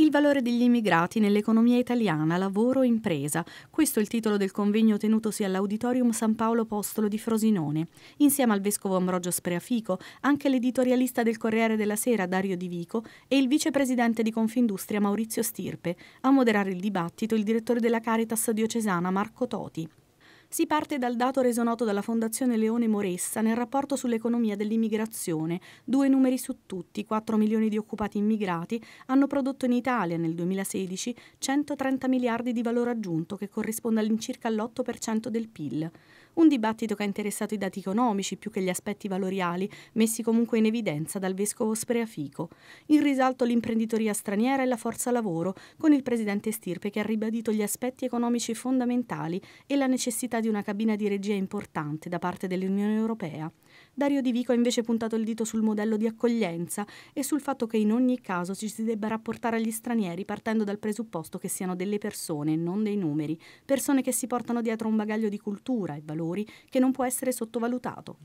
Il valore degli immigrati nell'economia italiana, lavoro e impresa. Questo è il titolo del convegno tenutosi all'Auditorium San Paolo Postolo di Frosinone. Insieme al vescovo Ambrogio Spreafico, anche l'editorialista del Corriere della Sera Dario Di Vico e il vicepresidente di Confindustria Maurizio Stirpe. A moderare il dibattito il direttore della Caritas diocesana Marco Toti. Si parte dal dato reso noto dalla Fondazione Leone Moressa nel rapporto sull'economia dell'immigrazione. Due numeri su tutti, 4 milioni di occupati immigrati, hanno prodotto in Italia nel 2016 130 miliardi di valore aggiunto che corrisponde all'incirca l'8% del PIL. Un dibattito che ha interessato i dati economici più che gli aspetti valoriali, messi comunque in evidenza dal vescovo Spreafico. In risalto l'imprenditoria straniera e la forza lavoro, con il presidente Stirpe che ha ribadito gli aspetti economici fondamentali e la necessità di una cabina di regia importante da parte dell'Unione Europea. Dario Di Vico ha invece puntato il dito sul modello di accoglienza e sul fatto che in ogni caso ci si debba rapportare agli stranieri partendo dal presupposto che siano delle persone, non dei numeri, persone che si portano dietro un bagaglio di cultura e valori che non può essere sottovalutato.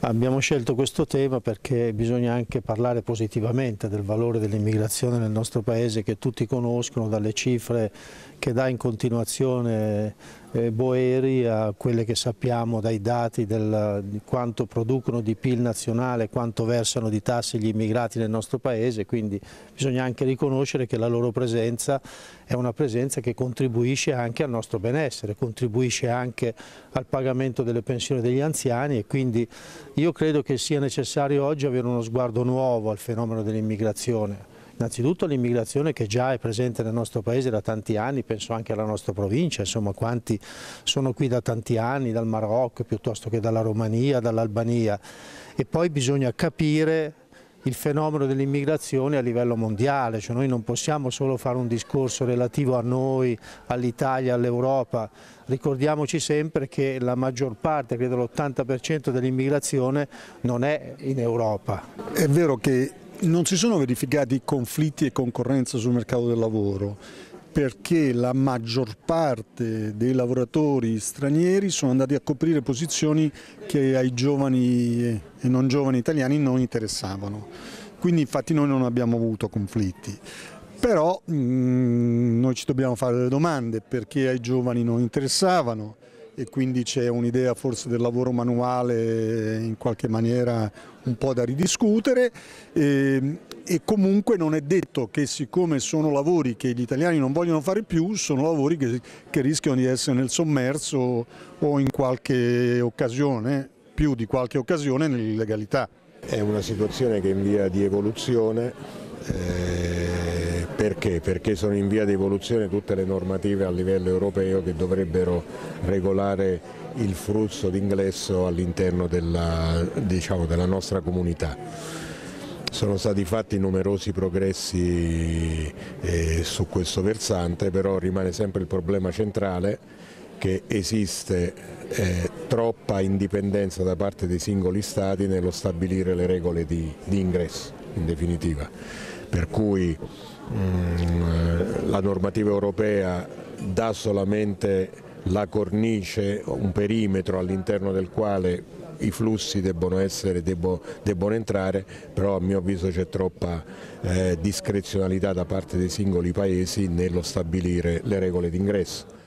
Abbiamo scelto questo tema perché bisogna anche parlare positivamente del valore dell'immigrazione nel nostro paese che tutti conoscono dalle cifre che dà in continuazione eh, Boeri a quelle che sappiamo dai dati del, di quanto producono di PIL nazionale, quanto versano di tasse gli immigrati nel nostro paese, quindi bisogna anche riconoscere che la loro presenza è una presenza che contribuisce anche al nostro benessere, contribuisce anche al pagamento delle pensioni degli anziani e quindi io credo che sia necessario oggi avere uno sguardo nuovo al fenomeno dell'immigrazione Innanzitutto l'immigrazione che già è presente nel nostro paese da tanti anni, penso anche alla nostra provincia, insomma quanti sono qui da tanti anni, dal Marocco piuttosto che dalla Romania, dall'Albania e poi bisogna capire il fenomeno dell'immigrazione a livello mondiale, cioè noi non possiamo solo fare un discorso relativo a noi, all'Italia, all'Europa, ricordiamoci sempre che la maggior parte, credo l'80% dell'immigrazione non è in Europa. È vero che non si sono verificati conflitti e concorrenza sul mercato del lavoro perché la maggior parte dei lavoratori stranieri sono andati a coprire posizioni che ai giovani e non giovani italiani non interessavano. Quindi infatti noi non abbiamo avuto conflitti. Però mh, mm, noi ci dobbiamo fare delle domande perché ai giovani non interessavano, e quindi c'è un'idea forse del lavoro manuale eh, in qualche maniera un po' da ridiscutere e, ehm, e, comunque non è detto che siccome sono lavori che gli italiani non vogliono fare più, sono lavori che, che rischiano di essere nel sommerso o in qualche occasione, più di qualche occasione, nell'illegalità. È una situazione che è in via di evoluzione. Eh perché? Perché sono in via di evoluzione tutte le normative a livello europeo che dovrebbero regolare il flusso d'ingresso all'interno della, diciamo, della nostra comunità. Sono stati fatti numerosi progressi eh, su questo versante, però rimane sempre il problema centrale che esiste eh, troppa indipendenza da parte dei singoli stati nello stabilire le regole di, di ingresso, in definitiva per cui mh, mm, la normativa europea dà solamente la cornice, un perimetro all'interno del quale i flussi debbono, essere, debbo, debbono, entrare, però a mio avviso c'è troppa eh, discrezionalità da parte dei singoli paesi nello stabilire le regole d'ingresso.